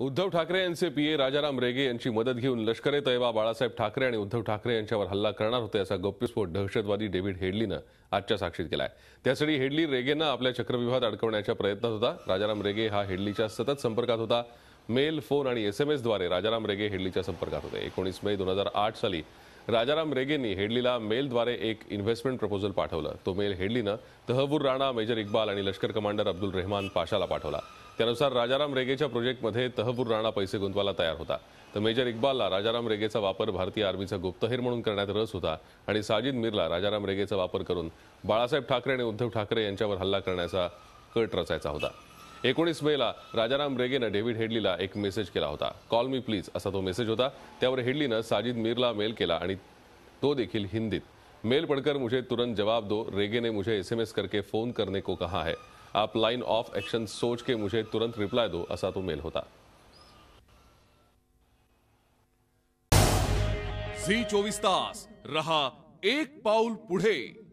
उद्धव ठाकरे यांचे पीए राजाराम रेगे यांची मदत घेऊन लष्करे तयबा बाळासाहेब ठाकरे आणि उद्धव ठाकरे यांच्यावर हल्ला करणार होते असा गौप्यस्फोट दहशतवादी डेव्हिड हेडलीनं आजच्या साक्षीत आहे त्यासाठी हेडली रेगेनं आपल्या चक्रविवाद अडकवण्याच्या प्रयत्नात होता राजाराम रेगे हा हेडलीच्या सतत संपर्कात होता मेल फोन आणि एस एम एसद्वारे राजाराम रेगे हेडलीच्या संपर्कात होते एकोणीस मे दोन हजार आठ साली राजाराम रेगेंनी हेडलीला मेलद्वारे एक इन्व्हेस्टमेंट प्रपोजल पाठवलं तो मेल हेडलीनं तहबूर राणा मेजर इक्बाल आणि लष्कर कमांडर अब्दुल रेहमान पाशाला पाठवला त्यानुसार राजाराम रेगेच्या प्रोजेक्टमध्ये तहपूर राणा पैसे गुंतवायला तयार होता तर मेजर इक्बालला राजाराम रेगेचा वापर भारतीय आर्मीचा गुप्तहेर म्हणून करण्यात रस होता आणि साजिद मीरला राजाराम रेगेचा वापर करून बाळासाहेब ठाकरे आणि उद्धव ठाकरे यांच्यावर हल्ला करण्याचा कट रचायचा होता एकोणीस मेला राजाराम रेगेनं डेव्हिड हेडलीला एक मेसेज केला होता कॉल मी प्लीज असा तो मेसेज होता त्यावर हेडलीनं साजिद मीरला मेल केला आणि तो देखील हिंदीत मेल पडकर मुझे तुरंत जवाब दो मुझे एस एम एस करके फोन करने को कहा है आप लाइन ऑफ एक्शन सोच के मुझे तुरंत रिप्लाई दो असा तो मेल होता सी चोवीस तास रहा एक पाऊल पुढे